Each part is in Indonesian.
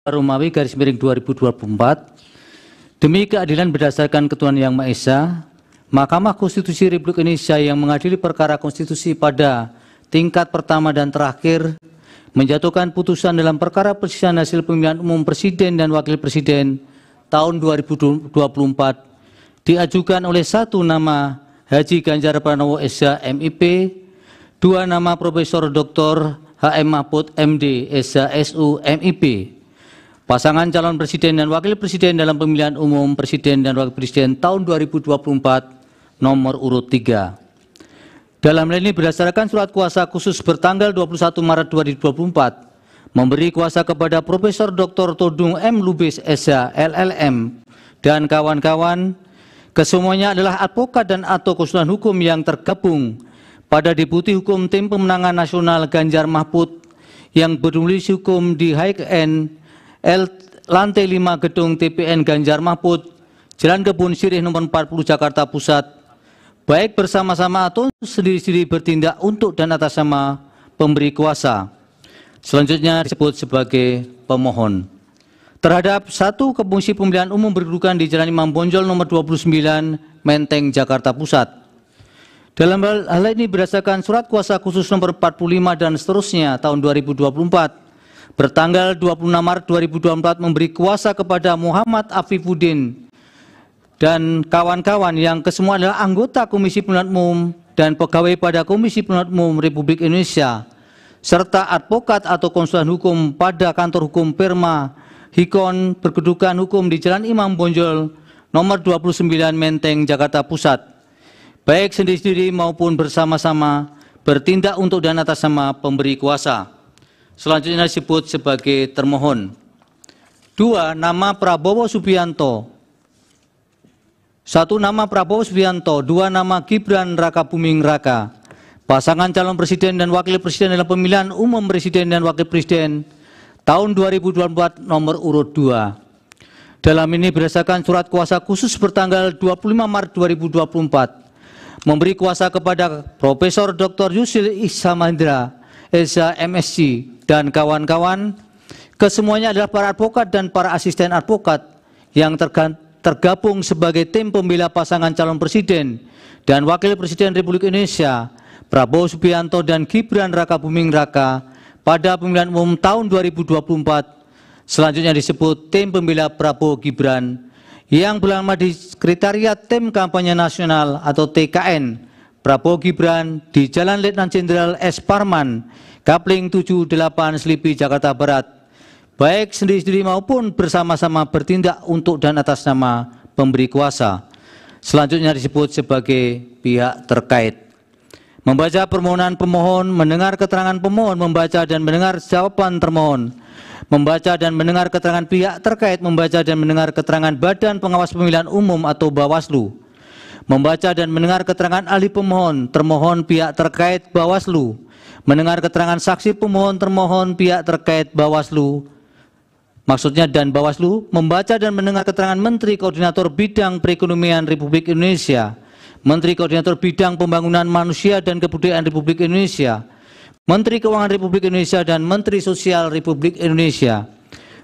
Romawi garis miring 2024 Demi keadilan berdasarkan ketuhanan yang Maha Esa Mahkamah Konstitusi Republik Indonesia yang mengadili perkara konstitusi pada tingkat pertama dan terakhir menjatuhkan putusan dalam perkara persisian hasil pemilihan umum presiden dan wakil presiden tahun 2024 diajukan oleh satu nama Haji Ganjar Pranowo Esa MIP, dua nama Profesor Dr. H.M. Mahfud MD Esa SU MIP Pasangan calon presiden dan wakil presiden dalam pemilihan umum presiden dan wakil presiden tahun 2024 nomor urut 3. Dalam hal ini berdasarkan surat kuasa khusus bertanggal 21 Maret 2024 memberi kuasa kepada Profesor Dr. Todung M. Lubis SH LLM dan kawan-kawan kesemuanya adalah advokat dan atau konsultan hukum yang tergabung pada Deputi Hukum Tim Pemenangan Nasional Ganjar Mahfud yang bernulis hukum di High End. L, lantai 5 gedung TPN Ganjar Mahfud, Jalan Kebun Sirih nomor 40 Jakarta Pusat, baik bersama-sama atau sendiri-sendiri bertindak untuk dan atas nama pemberi kuasa. Selanjutnya disebut sebagai pemohon. Terhadap satu kepungsi pemilihan umum berkedudukan di Jalan Imam Bonjol nomor 29 Menteng, Jakarta Pusat. Dalam hal ini berdasarkan surat kuasa khusus nomor 45 dan seterusnya tahun 2024 bertanggal 26 Maret 2024 memberi kuasa kepada Muhammad Afifuddin dan kawan-kawan yang kesemua adalah anggota Komisi Pemilihan Umum dan pegawai pada Komisi Pemilihan Umum Republik Indonesia serta advokat atau konsultan hukum pada kantor hukum Perma Hikon berkedudukan hukum di Jalan Imam Bonjol nomor 29 Menteng Jakarta Pusat baik sendiri-sendiri maupun bersama-sama bertindak untuk dan atas nama pemberi kuasa. Selanjutnya disebut sebagai termohon. Dua, nama Prabowo Subianto. Satu nama Prabowo Subianto, dua nama Gibran Raka Buming Raka. Pasangan calon presiden dan wakil presiden dalam pemilihan umum presiden dan wakil presiden tahun 2024 nomor urut 2. Dalam ini berdasarkan surat kuasa khusus bertanggal 25 Maret 2024 memberi kuasa kepada Profesor Dr. Yusil Isamendra, Mahendra, MSc dan kawan-kawan, kesemuanya adalah para advokat dan para asisten advokat yang tergabung sebagai tim pembela pasangan calon presiden dan wakil presiden Republik Indonesia Prabowo Subianto dan Gibran Raka Buming Raka pada pemilihan umum tahun 2024 selanjutnya disebut tim pembela Prabowo Gibran yang berlama di Sekretariat Tim Kampanye Nasional atau TKN Prabowo Gibran di Jalan Letnan Jenderal S. Parman, Kapling 78 Selipi, Jakarta Barat, baik sendiri-sendiri maupun bersama-sama bertindak untuk dan atas nama pemberi kuasa. Selanjutnya disebut sebagai pihak terkait. Membaca permohonan pemohon, mendengar keterangan pemohon, membaca dan mendengar jawaban termohon, membaca dan mendengar keterangan pihak terkait, membaca dan mendengar keterangan Badan Pengawas Pemilihan Umum atau Bawaslu, membaca dan mendengar keterangan ahli pemohon, termohon pihak terkait Bawaslu, mendengar keterangan saksi pemohon, termohon pihak terkait Bawaslu, maksudnya dan Bawaslu, membaca dan mendengar keterangan Menteri Koordinator Bidang Perekonomian Republik Indonesia, Menteri Koordinator Bidang Pembangunan Manusia dan Kebudayaan Republik Indonesia, Menteri Keuangan Republik Indonesia dan Menteri Sosial Republik Indonesia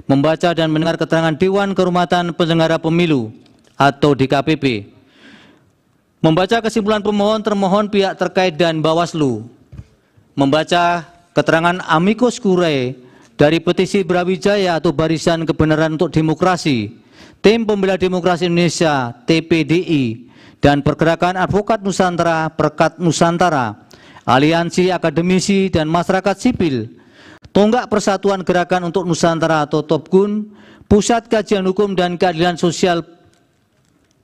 membaca dan mendengar keterangan Dewan Kehormatan Penyelenggara Pemilu atau DKPP Membaca kesimpulan pemohon, termohon, pihak terkait dan Bawaslu. Membaca keterangan amikus Kure dari petisi Brawijaya atau Barisan Kebenaran untuk Demokrasi, Tim Pembela Demokrasi Indonesia TPDI dan Pergerakan Advokat Nusantara Perkat Nusantara, Aliansi Akademisi dan Masyarakat Sipil, Tonggak Persatuan Gerakan untuk Nusantara atau Topgun, Pusat Kajian Hukum dan Keadilan Sosial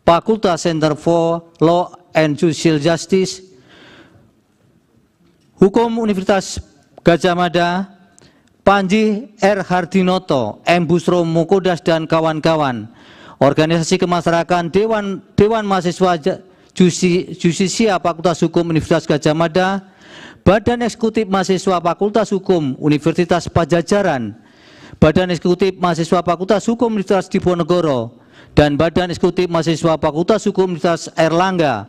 Fakultas Center for Law and Social Justice, Hukum Universitas Gajah Mada, Panji R. Hardinoto, M. Busro Mukodas dan kawan-kawan, Organisasi Kemasyarakatan Dewan Dewan Mahasiswa Jusisia Fakultas Hukum Universitas Gajah Mada, Badan Eksekutif Mahasiswa Fakultas Hukum Universitas Pajajaran, Badan Eksekutif Mahasiswa Fakultas Hukum Universitas Diponegoro, dan Badan Eksekutif Mahasiswa Fakultas Hukum Universitas Erlangga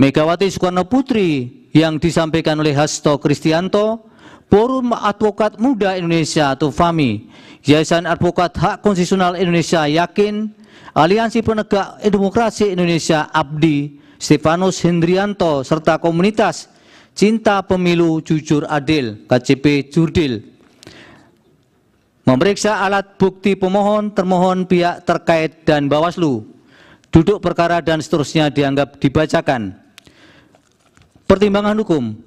Megawati Soekarno Putri yang disampaikan oleh Hasto Kristianto Forum Advokat Muda Indonesia atau FAMI Yayasan Advokat Hak Konstitusional Indonesia Yakin Aliansi Penegak Demokrasi Indonesia Abdi Stefanus Hendrianto serta komunitas Cinta Pemilu Jujur Adil KCP Jurdil Memeriksa alat bukti pemohon, termohon, pihak terkait, dan bawaslu. Duduk perkara dan seterusnya dianggap dibacakan. Pertimbangan hukum.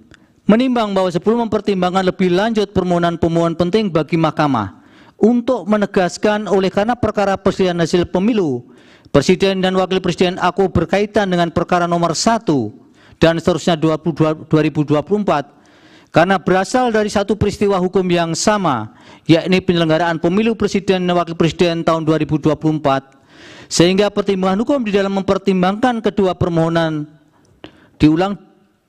Menimbang bahwa sebelum mempertimbangkan lebih lanjut permohonan pemohon penting bagi mahkamah untuk menegaskan oleh karena perkara presiden hasil pemilu, Presiden dan Wakil Presiden aku berkaitan dengan perkara nomor satu dan seterusnya 2024 karena berasal dari satu peristiwa hukum yang sama, yakni penyelenggaraan pemilu presiden dan wakil presiden tahun 2024, sehingga pertimbangan hukum di dalam mempertimbangkan kedua permohonan diulang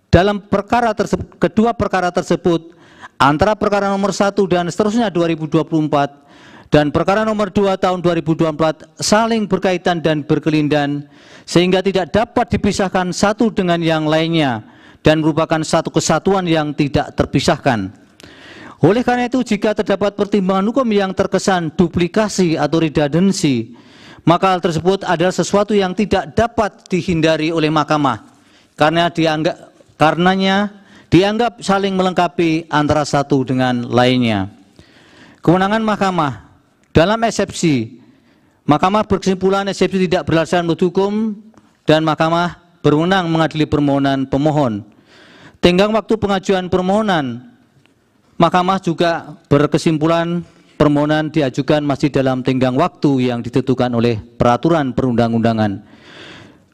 dalam perkara tersebut, kedua perkara tersebut antara perkara nomor satu dan seterusnya 2024 dan perkara nomor 2 tahun 2024 saling berkaitan dan berkelindan sehingga tidak dapat dipisahkan satu dengan yang lainnya dan merupakan satu kesatuan yang tidak terpisahkan. Oleh karena itu, jika terdapat pertimbangan hukum yang terkesan duplikasi atau redundancy, maka hal tersebut adalah sesuatu yang tidak dapat dihindari oleh mahkamah karena dianggap karenanya dianggap saling melengkapi antara satu dengan lainnya. Kewenangan mahkamah dalam eksepsi mahkamah berkesimpulan eksepsi tidak berdasarkan menurut hukum dan mahkamah berwenang mengadili permohonan pemohon. Tenggang waktu pengajuan permohonan, Mahkamah juga berkesimpulan permohonan diajukan masih dalam tenggang waktu yang ditentukan oleh peraturan perundang-undangan.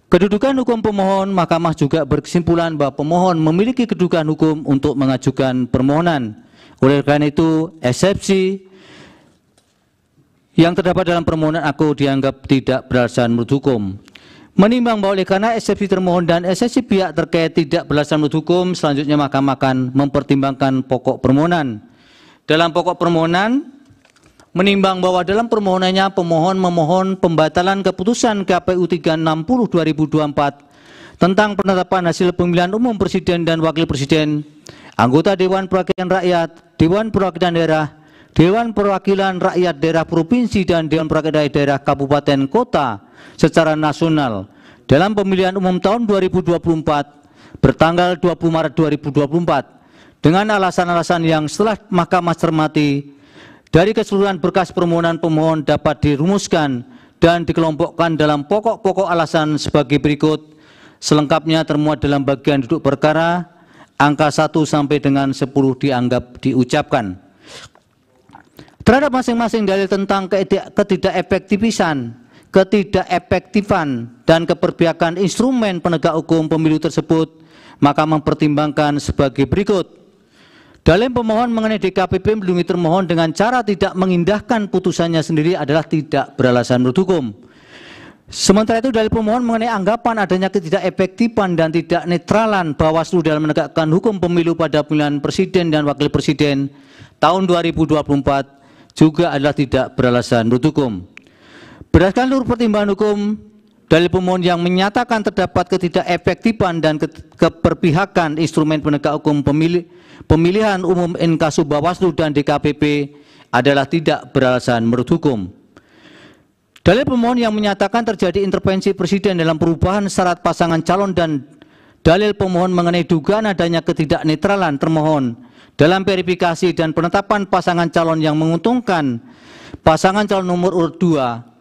Kedudukan hukum pemohon, Mahkamah juga berkesimpulan bahwa pemohon memiliki kedudukan hukum untuk mengajukan permohonan. Oleh karena itu, eksepsi yang terdapat dalam permohonan aku dianggap tidak berdasarkan menurut hukum. Menimbang bahwa oleh karena eksepsi termohon dan eksepsi pihak terkait tidak berdasarkan menurut hukum, selanjutnya Mahkamah akan mempertimbangkan pokok permohonan. Dalam pokok permohonan, menimbang bahwa dalam permohonannya pemohon memohon pembatalan keputusan KPU 360 2024 tentang penetapan hasil pemilihan umum presiden dan wakil presiden, anggota Dewan Perwakilan Rakyat, Dewan Perwakilan Daerah, Dewan Perwakilan Rakyat Daerah Provinsi dan Dewan Perwakilan Daerah Kabupaten Kota secara nasional dalam pemilihan umum tahun 2024 bertanggal 20 Maret 2024 dengan alasan-alasan yang setelah Mahkamah cermati dari keseluruhan berkas permohonan pemohon dapat dirumuskan dan dikelompokkan dalam pokok-pokok alasan sebagai berikut selengkapnya termuat dalam bagian duduk perkara angka 1 sampai dengan 10 dianggap diucapkan terhadap masing-masing dalil tentang ketidak efektifisan ketidakefektifan dan keperbiakan instrumen penegak hukum pemilu tersebut, maka mempertimbangkan sebagai berikut. Dalam pemohon mengenai DKPP melindungi termohon dengan cara tidak mengindahkan putusannya sendiri adalah tidak beralasan menurut hukum. Sementara itu dalil pemohon mengenai anggapan adanya ketidakefektifan dan tidak netralan Bawaslu dalam menegakkan hukum pemilu pada pemilihan presiden dan wakil presiden tahun 2024 juga adalah tidak beralasan menurut hukum. Berdasarkan seluruh pertimbangan hukum, dalil pemohon yang menyatakan terdapat ketidakefektifan dan ke keperpihakan instrumen penegak hukum pemili pemilihan umum Inkasu Bawaslu dan DKPP adalah tidak beralasan menurut hukum. Dalil pemohon yang menyatakan terjadi intervensi presiden dalam perubahan syarat pasangan calon dan dalil pemohon mengenai dugaan adanya ketidaknetralan termohon dalam verifikasi dan penetapan pasangan calon yang menguntungkan pasangan calon nomor urut 2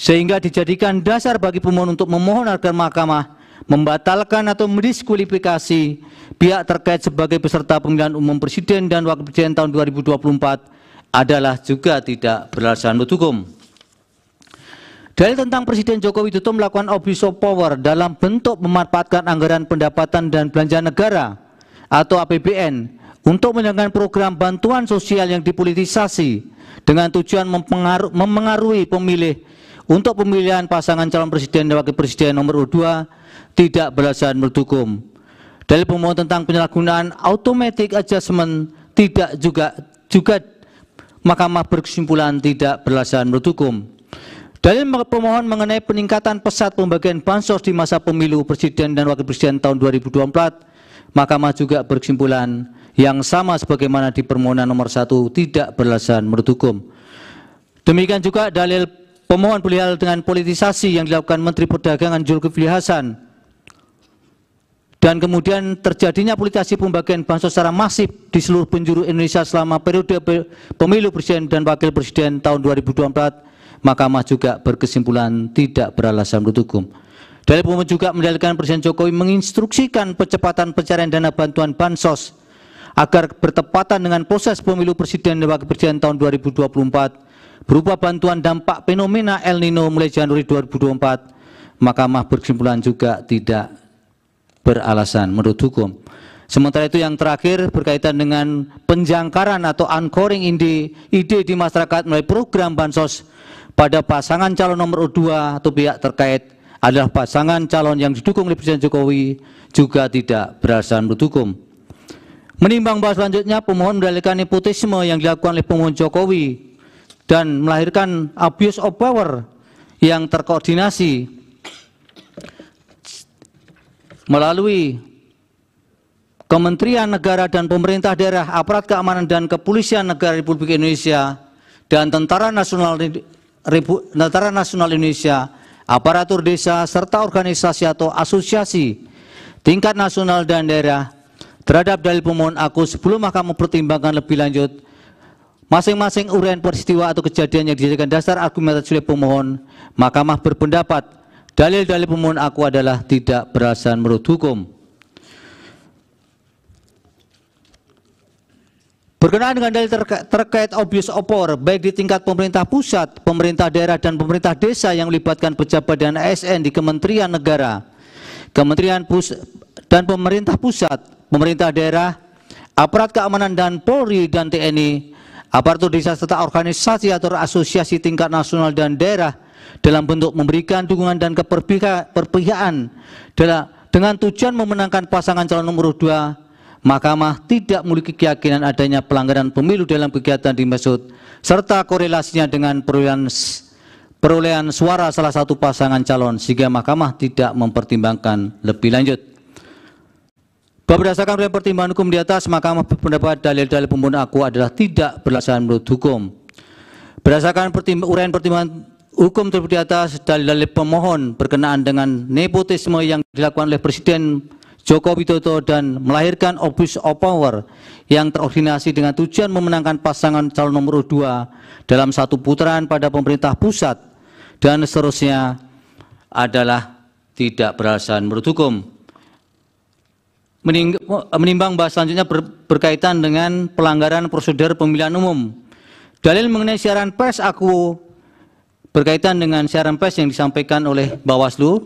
sehingga dijadikan dasar bagi pemohon untuk memohon agar mahkamah membatalkan atau mendiskualifikasi pihak terkait sebagai peserta pemilihan umum presiden dan wakil presiden tahun 2024 adalah juga tidak beralasan menurut hukum. Dalil tentang Presiden Joko Widodo melakukan abuse of power dalam bentuk memanfaatkan anggaran pendapatan dan belanja negara atau APBN untuk menjalankan program bantuan sosial yang dipolitisasi dengan tujuan mempengaruhi pemilih untuk pemilihan pasangan calon presiden dan wakil presiden nomor urut 2 tidak berdasarkan menurut hukum. Dari pemohon tentang penyalahgunaan automatic adjustment tidak juga juga Mahkamah berkesimpulan tidak berdasarkan menurut hukum. Dalil pemohon mengenai peningkatan pesat pembagian bansos di masa pemilu presiden dan wakil presiden tahun 2024, Mahkamah juga berkesimpulan yang sama sebagaimana di permohonan nomor satu tidak berdasarkan menurut hukum. Demikian juga dalil Pemohon beliau dengan politisasi yang dilakukan Menteri Perdagangan Zulkifli Hasan dan kemudian terjadinya politisasi pembagian bansos secara masif di seluruh penjuru Indonesia selama periode pemilu presiden dan wakil presiden tahun 2024 Mahkamah juga berkesimpulan tidak beralasan menurut hukum. Dalil pemohon juga mendalilkan Presiden Jokowi menginstruksikan percepatan pencarian dana bantuan bansos agar bertepatan dengan proses pemilu presiden dan wakil presiden tahun 2024 berupa bantuan dampak fenomena El Nino mulai Januari 2024, Mahkamah berkesimpulan juga tidak beralasan menurut hukum. Sementara itu yang terakhir berkaitan dengan penjangkaran atau anchoring ide, ide di masyarakat melalui program Bansos pada pasangan calon nomor 2 atau pihak terkait adalah pasangan calon yang didukung oleh Presiden Jokowi juga tidak beralasan menurut hukum. Menimbang bahas selanjutnya pemohon mendalikan nepotisme yang dilakukan oleh pemohon Jokowi dan melahirkan abuse of power yang terkoordinasi melalui Kementerian Negara dan Pemerintah Daerah, Aparat Keamanan dan Kepolisian Negara Republik Indonesia, dan Tentara Nasional, Tentara Nasional Indonesia, aparatur desa, serta organisasi atau asosiasi tingkat nasional dan daerah terhadap dalil pemohon aku sebelum mahkamah mempertimbangkan lebih lanjut masing-masing uraian peristiwa atau kejadian yang dijadikan dasar argumentasi oleh pemohon, mahkamah berpendapat dalil-dalil pemohon aku adalah tidak berasal menurut hukum. Berkenaan dengan dalil terkait obvious opor, baik di tingkat pemerintah pusat, pemerintah daerah, dan pemerintah desa yang melibatkan pejabat dan ASN di kementerian negara, kementerian pus dan pemerintah pusat, pemerintah daerah, aparat keamanan dan Polri dan TNI, Aparatur desa serta organisasi atau asosiasi tingkat nasional dan daerah dalam bentuk memberikan dukungan dan keperpihakan dengan tujuan memenangkan pasangan calon nomor 2 Mahkamah tidak memiliki keyakinan adanya pelanggaran pemilu dalam kegiatan dimaksud serta korelasinya dengan perolehan perolehan suara salah satu pasangan calon sehingga mahkamah tidak mempertimbangkan lebih lanjut. Berdasarkan pertimbangan hukum di atas, maka pendapat dalil-dalil pemohon aku adalah tidak berdasarkan menurut hukum. Berdasarkan uraian pertimbangan hukum terlebih di atas, dalil-dalil pemohon berkenaan dengan nepotisme yang dilakukan oleh Presiden Joko Widodo dan melahirkan obus of power yang terordinasi dengan tujuan memenangkan pasangan calon nomor dua dalam satu putaran pada pemerintah pusat dan seterusnya adalah tidak berdasarkan menurut hukum. Oh, menimbang bahas selanjutnya ber, berkaitan dengan pelanggaran prosedur pemilihan umum. Dalil mengenai siaran pers aku berkaitan dengan siaran pers yang disampaikan oleh Bawaslu.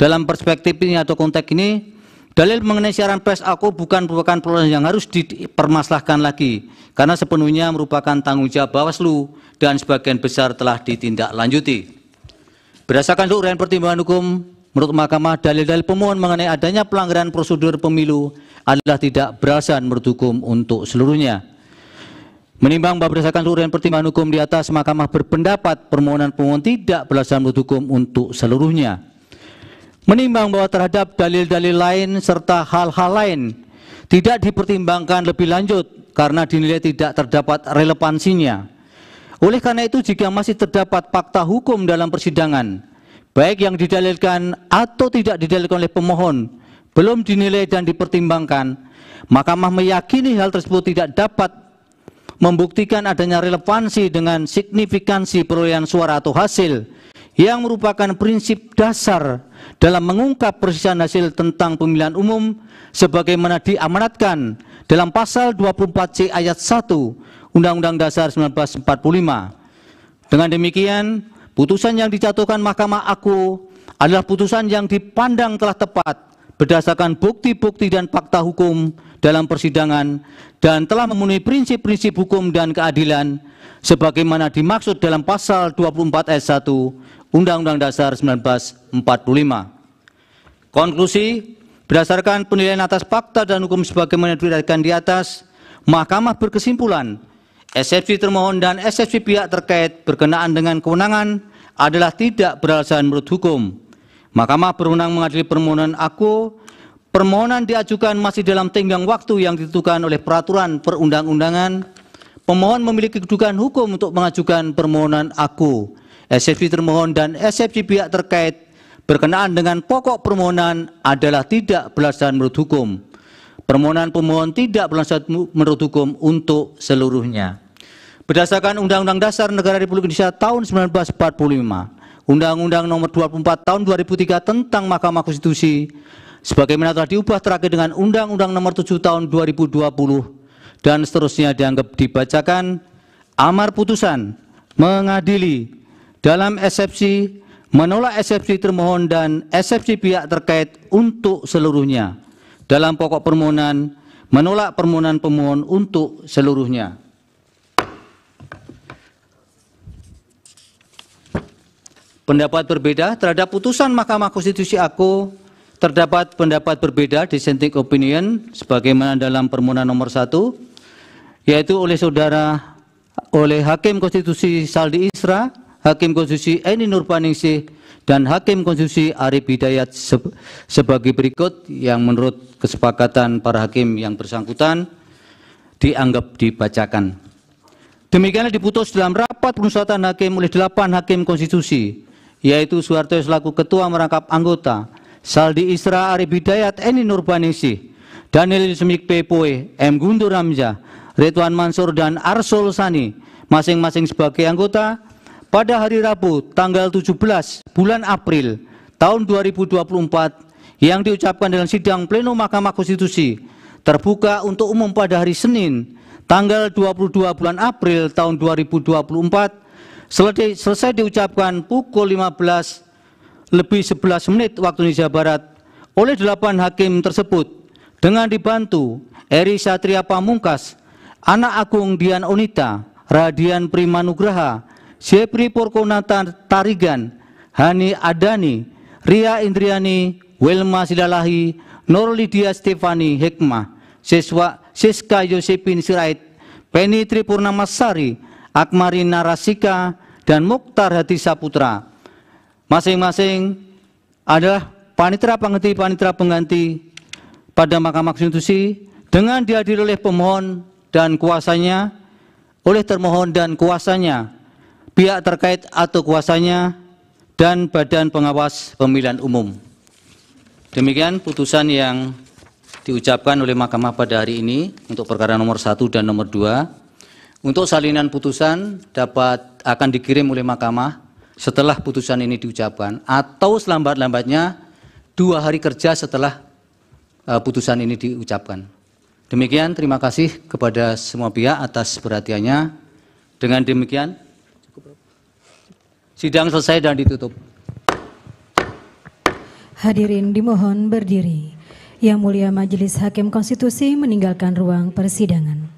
Dalam perspektif ini atau konteks ini, dalil mengenai siaran pers aku bukan merupakan perolehan yang harus dipermasalahkan lagi karena sepenuhnya merupakan tanggung jawab Bawaslu dan sebagian besar telah ditindaklanjuti. Berdasarkan uraian pertimbangan hukum Menurut mahkamah, dalil-dalil pemohon mengenai adanya pelanggaran prosedur pemilu adalah tidak beralasan menurut hukum untuk seluruhnya. Menimbang bahwa berdasarkan seluruh pertimbangan hukum di atas, mahkamah berpendapat permohonan pemohon tidak beralasan menurut hukum untuk seluruhnya. Menimbang bahwa terhadap dalil-dalil lain serta hal-hal lain tidak dipertimbangkan lebih lanjut karena dinilai tidak terdapat relevansinya. Oleh karena itu, jika masih terdapat fakta hukum dalam persidangan baik yang didalilkan atau tidak didalilkan oleh pemohon, belum dinilai dan dipertimbangkan, Mahkamah meyakini hal tersebut tidak dapat membuktikan adanya relevansi dengan signifikansi perolehan suara atau hasil yang merupakan prinsip dasar dalam mengungkap persisian hasil tentang pemilihan umum sebagaimana diamanatkan dalam pasal 24C ayat 1 Undang-Undang Dasar 1945. Dengan demikian, Putusan yang dijatuhkan Mahkamah Aku adalah putusan yang dipandang telah tepat berdasarkan bukti-bukti dan fakta hukum dalam persidangan dan telah memenuhi prinsip-prinsip hukum dan keadilan sebagaimana dimaksud dalam pasal 24 s 1 Undang-Undang Dasar 1945. Konklusi, berdasarkan penilaian atas fakta dan hukum sebagaimana diriwayatkan di atas, Mahkamah berkesimpulan eksepsi termohon dan eksepsi pihak terkait berkenaan dengan kewenangan adalah tidak beralasan menurut hukum. Mahkamah berwenang mengadili permohonan aku. Permohonan diajukan masih dalam tenggang waktu yang ditentukan oleh peraturan perundang-undangan. Pemohon memiliki kedudukan hukum untuk mengajukan permohonan aku. Eksepsi termohon dan eksepsi pihak terkait berkenaan dengan pokok permohonan adalah tidak beralasan menurut hukum. Permohonan pemohon tidak berlanjut menurut hukum untuk seluruhnya. Berdasarkan Undang-Undang Dasar Negara Republik Indonesia tahun 1945, Undang-Undang Nomor 24 tahun 2003 tentang Mahkamah Konstitusi, sebagaimana telah diubah terakhir dengan Undang-Undang Nomor 7 tahun 2020 dan seterusnya dianggap dibacakan amar putusan mengadili dalam eksepsi menolak eksepsi termohon dan eksepsi pihak terkait untuk seluruhnya dalam pokok permohonan menolak permohonan pemohon untuk seluruhnya. Pendapat berbeda terhadap putusan Mahkamah Konstitusi aku terdapat pendapat berbeda di dissenting opinion sebagaimana dalam permohonan nomor satu, yaitu oleh saudara oleh Hakim Konstitusi Saldi Isra, Hakim Konstitusi Eni Nurpaningsih dan Hakim Konstitusi Arif Hidayat sebagai berikut yang menurut kesepakatan para hakim yang bersangkutan dianggap dibacakan. Demikianlah diputus dalam rapat pemusatan hakim oleh delapan hakim konstitusi, yaitu Suharto selaku ketua merangkap anggota, Saldi Isra Arif Hidayat Eni Nurbanisi, Daniel Semik Pepoe, M. Guntur Ramzah, Ridwan Mansur dan Arsul Sani, masing-masing sebagai anggota, pada hari Rabu tanggal 17 bulan April tahun 2024 yang diucapkan dalam sidang pleno Mahkamah Konstitusi terbuka untuk umum pada hari Senin tanggal 22 bulan April tahun 2024 selesai, selesai diucapkan pukul 15 lebih 11 menit waktu Indonesia Barat oleh delapan hakim tersebut dengan dibantu Eri Satria Pamungkas, Anak Agung Dian Onita, Radian Primanugraha, Jepri Purkunata Tarigan, Hani Adani, Ria Indriani, Wilma Sidalahi, Nur Lydia Stefani Hikmah, siswa Siska Yosepin Sirait, Penny Masari, Akmarina Rasika, dan Mukhtar Hati Saputra. Masing-masing adalah panitra pengganti panitra pengganti pada Mahkamah Konstitusi dengan dihadiri oleh pemohon dan kuasanya, oleh termohon dan kuasanya, pihak terkait atau kuasanya, dan badan pengawas pemilihan umum. Demikian putusan yang diucapkan oleh Mahkamah pada hari ini untuk perkara nomor 1 dan nomor 2. Untuk salinan putusan dapat akan dikirim oleh Mahkamah setelah putusan ini diucapkan atau selambat-lambatnya dua hari kerja setelah e, putusan ini diucapkan. Demikian terima kasih kepada semua pihak atas perhatiannya. Dengan demikian Sidang selesai dan ditutup. Hadirin dimohon berdiri. Yang Mulia Majelis Hakim Konstitusi meninggalkan ruang persidangan.